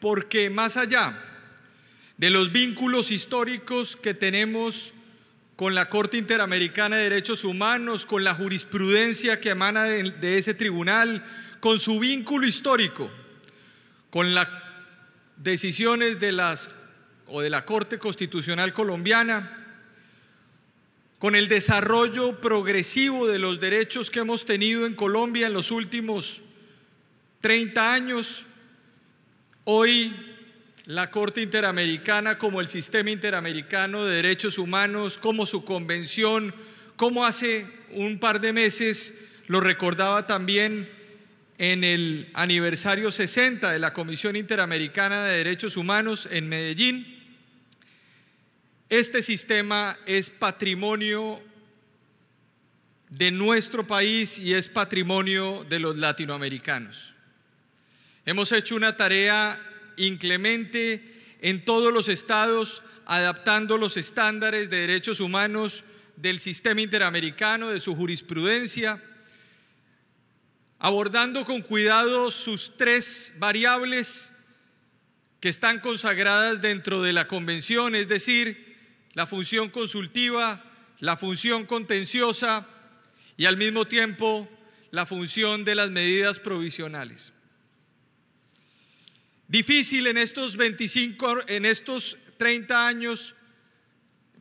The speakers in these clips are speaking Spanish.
porque más allá de los vínculos históricos que tenemos con la Corte Interamericana de Derechos Humanos, con la jurisprudencia que emana de, ese tribunal, con su vínculo histórico, con las decisiones de las o de la Corte Constitucional colombiana, con el desarrollo progresivo de los derechos que hemos tenido en Colombia en los últimos 30 años, Hoy la Corte Interamericana, como el Sistema Interamericano de Derechos Humanos, como su convención, como hace un par de meses lo recordaba también en el aniversario 60 de la Comisión Interamericana de Derechos Humanos en Medellín, este sistema es patrimonio de nuestro país y es patrimonio de los latinoamericanos. Hemos hecho una tarea inclemente en todos los estados, adaptando los estándares de derechos humanos del sistema interamericano, de su jurisprudencia, abordando con cuidado sus tres variables que están consagradas dentro de la convención, es decir, la función consultiva, la función contenciosa y al mismo tiempo la función de las medidas provisionales difícil en estos 25, en estos 30 años,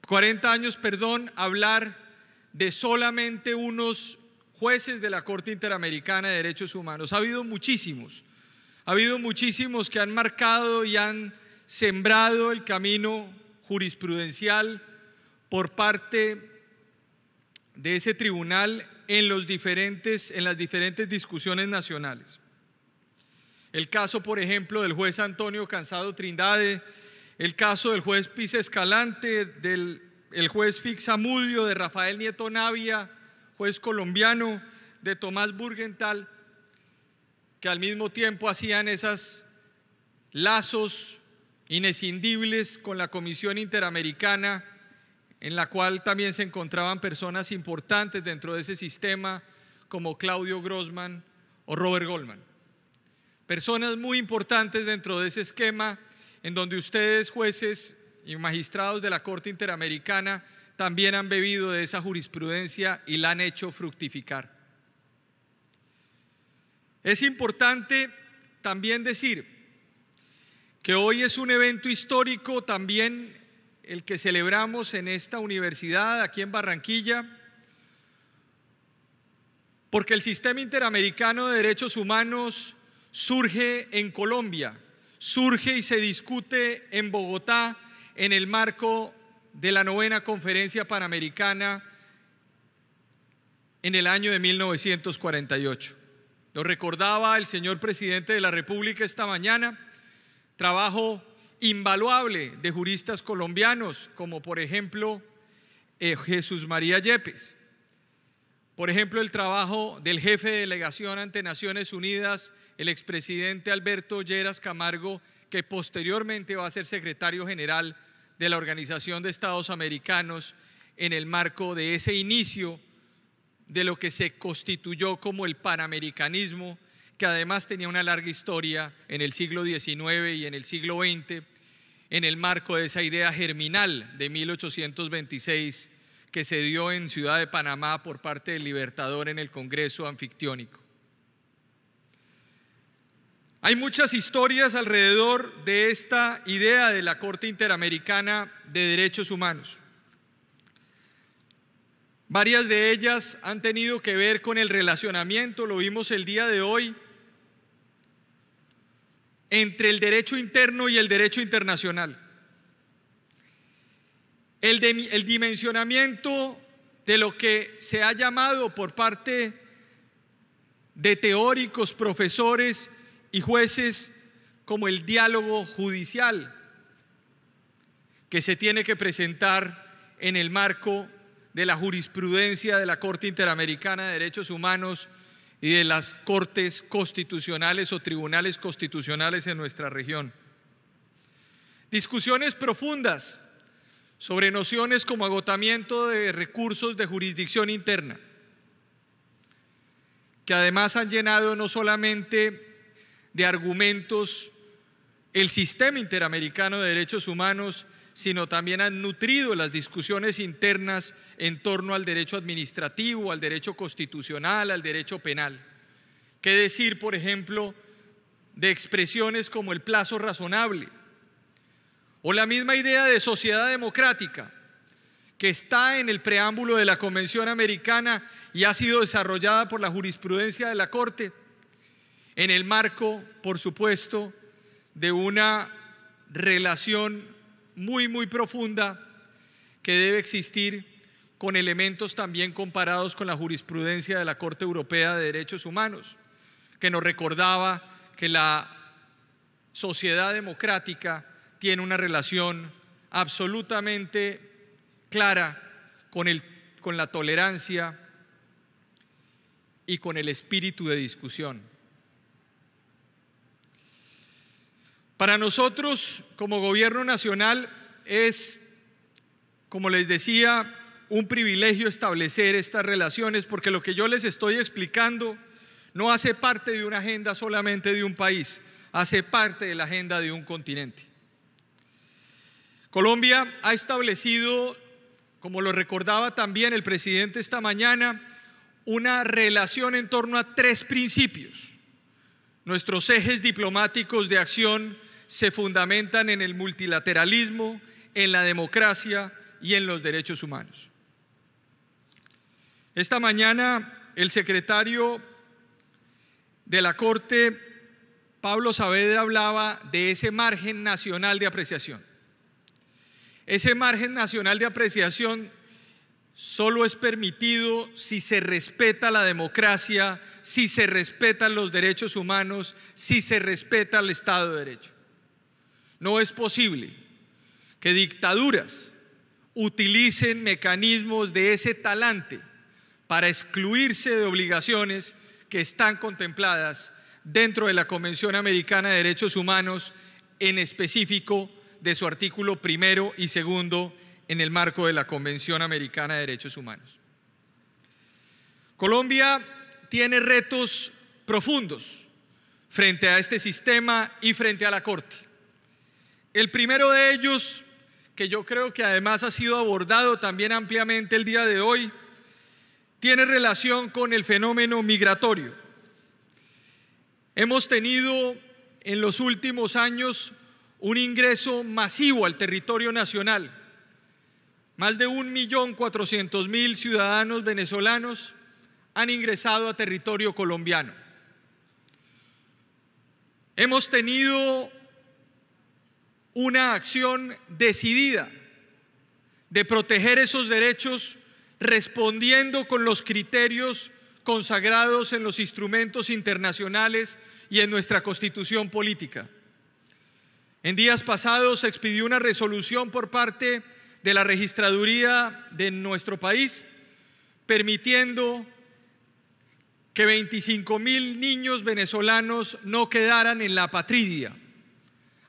40 años, perdón, hablar de solamente unos jueces de la Corte Interamericana de Derechos Humanos. Ha habido muchísimos, ha habido muchísimos que han marcado y han sembrado el camino jurisprudencial por parte de ese tribunal en, los diferentes, en las diferentes discusiones nacionales. El caso, por ejemplo, del juez Antonio Cansado Trindade, el caso del juez Piz Escalante, del el juez Fix Amudio, de Rafael Nieto Navia, juez colombiano, de Tomás Burgental, que al mismo tiempo hacían esos lazos inescindibles con la Comisión Interamericana, en la cual también se encontraban personas importantes dentro de ese sistema, como Claudio Grossman o Robert Goldman personas muy importantes dentro de ese esquema, en donde ustedes, jueces y magistrados de la Corte Interamericana, también han bebido de esa jurisprudencia y la han hecho fructificar. Es importante también decir que hoy es un evento histórico también el que celebramos en esta universidad aquí en Barranquilla, porque el sistema interamericano de derechos humanos surge en Colombia, surge y se discute en Bogotá en el marco de la novena conferencia panamericana en el año de 1948. Lo recordaba el señor presidente de la República esta mañana, trabajo invaluable de juristas colombianos, como por ejemplo eh, Jesús María Yepes. Por ejemplo, el trabajo del jefe de delegación ante Naciones Unidas, el expresidente Alberto Lleras Camargo, que posteriormente va a ser secretario general de la Organización de Estados Americanos en el marco de ese inicio de lo que se constituyó como el panamericanismo, que además tenía una larga historia en el siglo XIX y en el siglo XX, en el marco de esa idea germinal de 1826 que se dio en Ciudad de Panamá por parte del Libertador en el Congreso Anfictiónico. Hay muchas historias alrededor de esta idea de la Corte Interamericana de Derechos Humanos. Varias de ellas han tenido que ver con el relacionamiento, lo vimos el día de hoy, entre el derecho interno y el derecho internacional el, dimensionamiento de lo que se ha llamado por parte de teóricos, profesores y jueces como el diálogo judicial que se tiene que presentar en el marco de la jurisprudencia de la Corte Interamericana de Derechos Humanos y de las cortes constitucionales o tribunales constitucionales en nuestra región. Discusiones profundas sobre nociones como agotamiento de recursos de jurisdicción interna, que además han llenado no solamente de argumentos el sistema interamericano de derechos humanos, sino también han nutrido las discusiones internas en torno al derecho administrativo, al derecho constitucional, al derecho penal. ¿Qué decir, por ejemplo, de expresiones como el plazo razonable, o la misma idea de sociedad democrática que está en el preámbulo de la Convención Americana y ha sido desarrollada por la jurisprudencia de la Corte, en el marco, por supuesto, de una relación muy, muy profunda que debe existir con elementos también comparados con la jurisprudencia de la Corte Europea de Derechos Humanos, que nos recordaba que la sociedad democrática tiene una relación absolutamente clara con, el, con la tolerancia y con el espíritu de discusión. Para nosotros, como gobierno nacional, es, como les decía, un privilegio establecer estas relaciones porque lo que yo les estoy explicando no hace parte de una agenda solamente de un país, hace parte de la agenda de un continente. Colombia ha establecido, como lo recordaba también el presidente esta mañana, una relación en torno a tres principios. Nuestros ejes diplomáticos de acción se fundamentan en el multilateralismo, en la democracia y en los derechos humanos. Esta mañana el secretario de la Corte, Pablo Saavedra, hablaba de ese margen nacional de apreciación. Ese margen nacional de apreciación solo es permitido si se respeta la democracia, si se respetan los derechos humanos, si se respeta el Estado de Derecho. No es posible que dictaduras utilicen mecanismos de ese talante para excluirse de obligaciones que están contempladas dentro de la Convención Americana de Derechos Humanos, en específico de su artículo primero y segundo en el marco de la Convención Americana de Derechos Humanos. Colombia tiene retos profundos frente a este sistema y frente a la Corte. El primero de ellos, que yo creo que además ha sido abordado también ampliamente el día de hoy, tiene relación con el fenómeno migratorio. Hemos tenido en los últimos años un ingreso masivo al territorio nacional. Más de 1.400.000 ciudadanos venezolanos han ingresado a territorio colombiano. Hemos tenido una acción decidida de proteger esos derechos respondiendo con los criterios consagrados en los instrumentos internacionales y en nuestra constitución política. En días pasados se expidió una resolución por parte de la registraduría de nuestro país permitiendo que 25 mil niños venezolanos no quedaran en la patria.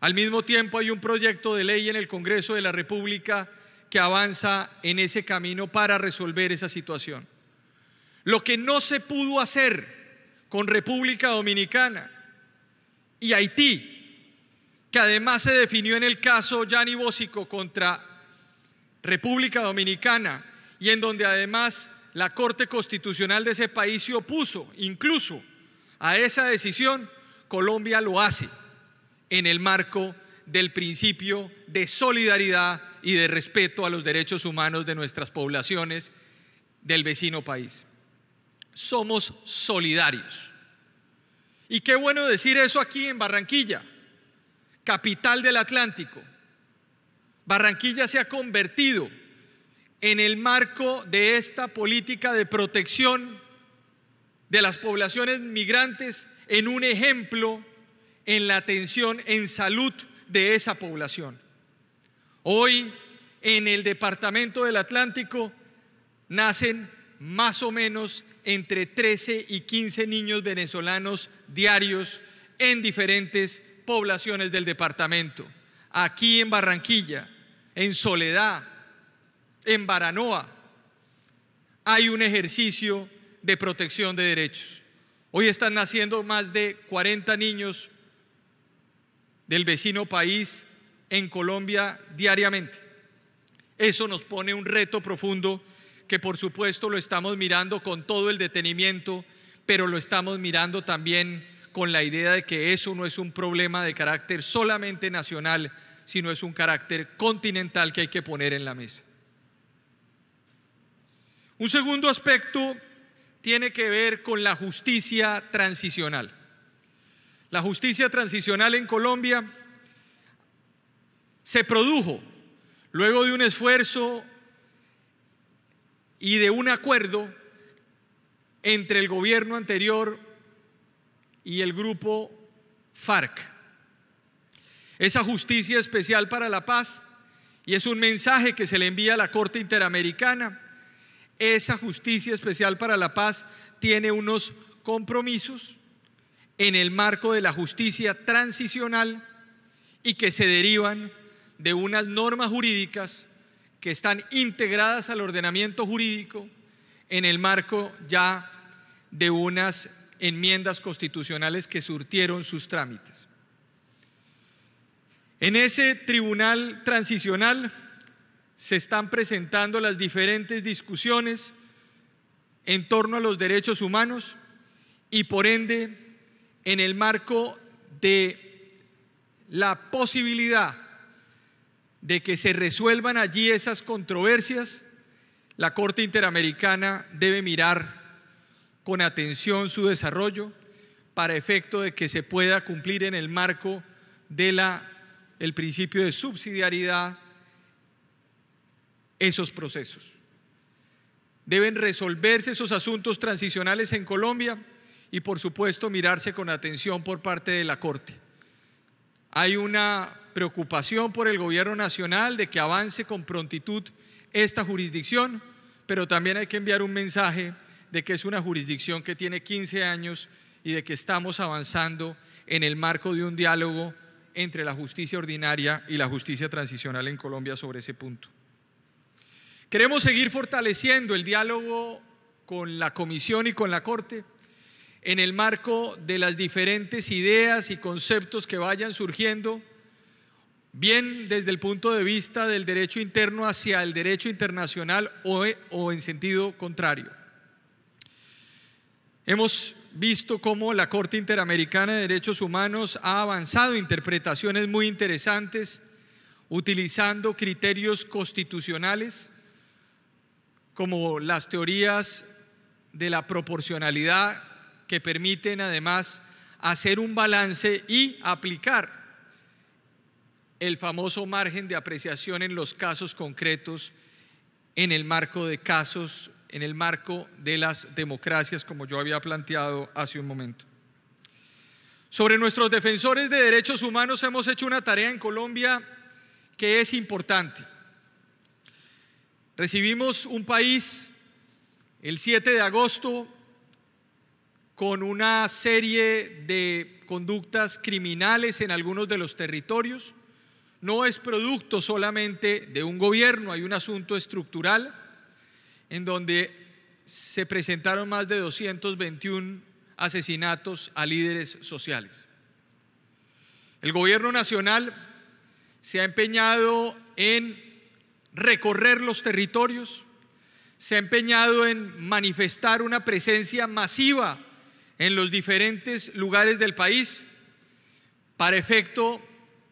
Al mismo tiempo hay un proyecto de ley en el Congreso de la República que avanza en ese camino para resolver esa situación. Lo que no se pudo hacer con República Dominicana y Haití que además se definió en el caso Yanni Bósico contra República Dominicana y en donde además la Corte Constitucional de ese país se opuso incluso a esa decisión, Colombia lo hace en el marco del principio de solidaridad y de respeto a los derechos humanos de nuestras poblaciones del vecino país. Somos solidarios. Y qué bueno decir eso aquí en Barranquilla capital del Atlántico. Barranquilla se ha convertido en el marco de esta política de protección de las poblaciones migrantes en un ejemplo en la atención en salud de esa población. Hoy en el Departamento del Atlántico nacen más o menos entre 13 y 15 niños venezolanos diarios en diferentes poblaciones del departamento, aquí en Barranquilla, en Soledad, en Baranoa, hay un ejercicio de protección de derechos. Hoy están naciendo más de 40 niños del vecino país en Colombia diariamente. Eso nos pone un reto profundo que por supuesto lo estamos mirando con todo el detenimiento, pero lo estamos mirando también con la idea de que eso no es un problema de carácter solamente nacional, sino es un carácter continental que hay que poner en la mesa. Un segundo aspecto tiene que ver con la justicia transicional. La justicia transicional en Colombia se produjo luego de un esfuerzo y de un acuerdo entre el gobierno anterior y el grupo FARC. Esa justicia especial para la paz, y es un mensaje que se le envía a la Corte Interamericana, esa justicia especial para la paz tiene unos compromisos en el marco de la justicia transicional y que se derivan de unas normas jurídicas que están integradas al ordenamiento jurídico en el marco ya de unas enmiendas constitucionales que surtieron sus trámites. En ese tribunal transicional se están presentando las diferentes discusiones en torno a los derechos humanos y por ende en el marco de la posibilidad de que se resuelvan allí esas controversias, la Corte Interamericana debe mirar con atención su desarrollo para efecto de que se pueda cumplir en el marco de el principio de subsidiariedad esos procesos. Deben resolverse esos asuntos transicionales en Colombia y por supuesto mirarse con atención por parte de la Corte. Hay una preocupación por el gobierno nacional de que avance con prontitud esta jurisdicción, pero también hay que enviar un mensaje de que es una jurisdicción que tiene 15 años y de que estamos avanzando en el marco de un diálogo entre la justicia ordinaria y la justicia transicional en Colombia sobre ese punto. Queremos seguir fortaleciendo el diálogo con la Comisión y con la Corte en el marco de las diferentes ideas y conceptos que vayan surgiendo, bien desde el punto de vista del derecho interno hacia el derecho internacional o, en sentido contrario. Hemos visto cómo la Corte Interamericana de Derechos Humanos ha avanzado interpretaciones muy interesantes utilizando criterios constitucionales como las teorías de la proporcionalidad que permiten además hacer un balance y aplicar el famoso margen de apreciación en los casos concretos en el marco de casos en el marco de las democracias, como yo había planteado hace un momento. Sobre nuestros defensores de derechos humanos hemos hecho una tarea en Colombia que es importante. Recibimos un país el 7 de agosto con una serie de conductas criminales en algunos de los territorios. No es producto solamente de un gobierno, hay un asunto estructural en donde se presentaron más de 221 asesinatos a líderes sociales. El gobierno nacional se ha empeñado en recorrer los territorios, se ha empeñado en manifestar una presencia masiva en los diferentes lugares del país para efecto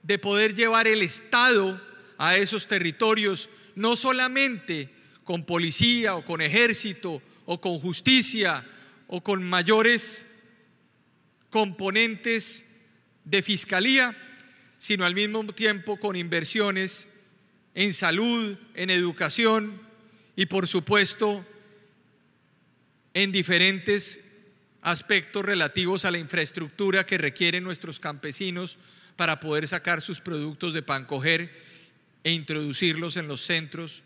de poder llevar el Estado a esos territorios, no solamente con policía o con ejército o con justicia o con mayores componentes de fiscalía, sino al mismo tiempo con inversiones en salud, en educación y por supuesto en diferentes aspectos relativos a la infraestructura que requieren nuestros campesinos para poder sacar sus productos de pancoger e introducirlos en los centros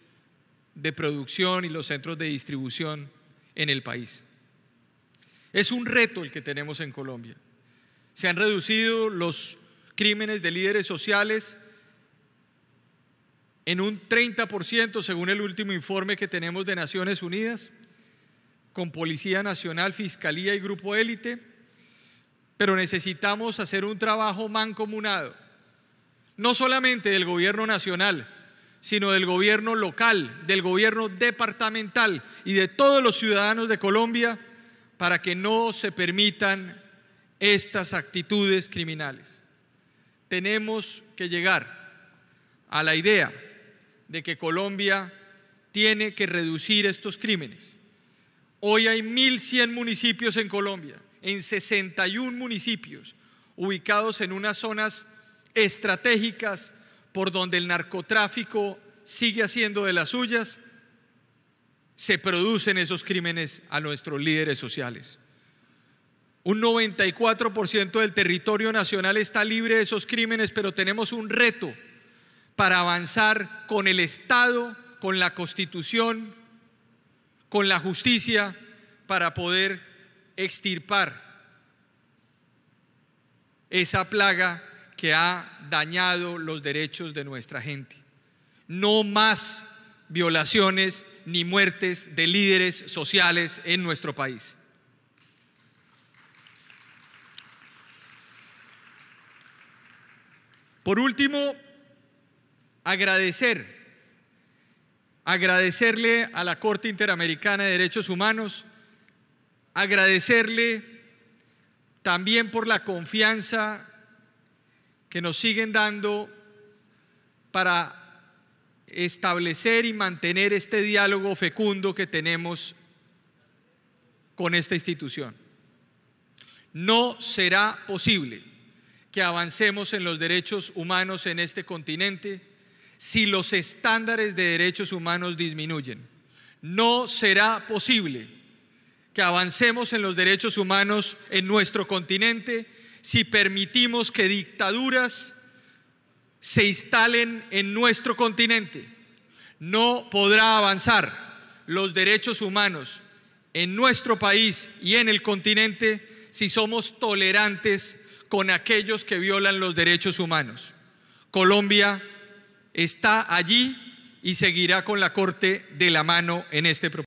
de producción y los centros de distribución en el país. Es un reto el que tenemos en Colombia. Se han reducido los crímenes de líderes sociales en un 30% según el último informe que tenemos de Naciones Unidas, con Policía Nacional, Fiscalía y Grupo Élite, pero necesitamos hacer un trabajo mancomunado, no solamente del Gobierno Nacional, sino del gobierno local, del gobierno departamental y de todos los ciudadanos de Colombia para que no se permitan estas actitudes criminales. Tenemos que llegar a la idea de que Colombia tiene que reducir estos crímenes. Hoy hay 1.100 municipios en Colombia, en 61 municipios, ubicados en unas zonas estratégicas por donde el narcotráfico sigue haciendo de las suyas, se producen esos crímenes a nuestros líderes sociales. Un 94% del territorio nacional está libre de esos crímenes, pero tenemos un reto para avanzar con el Estado, con la Constitución, con la justicia, para poder extirpar esa plaga que ha dañado los derechos de nuestra gente. No más violaciones ni muertes de líderes sociales en nuestro país. Por último, agradecer, agradecerle a la Corte Interamericana de Derechos Humanos, agradecerle también por la confianza que nos siguen dando para establecer y mantener este diálogo fecundo que tenemos con esta institución. No será posible que avancemos en los derechos humanos en este continente si los estándares de derechos humanos disminuyen. No será posible que avancemos en los derechos humanos en nuestro continente si permitimos que dictaduras se instalen en nuestro continente. No podrá avanzar los derechos humanos en nuestro país y en el continente si somos tolerantes con aquellos que violan los derechos humanos. Colombia está allí y seguirá con la Corte de la mano en este propósito.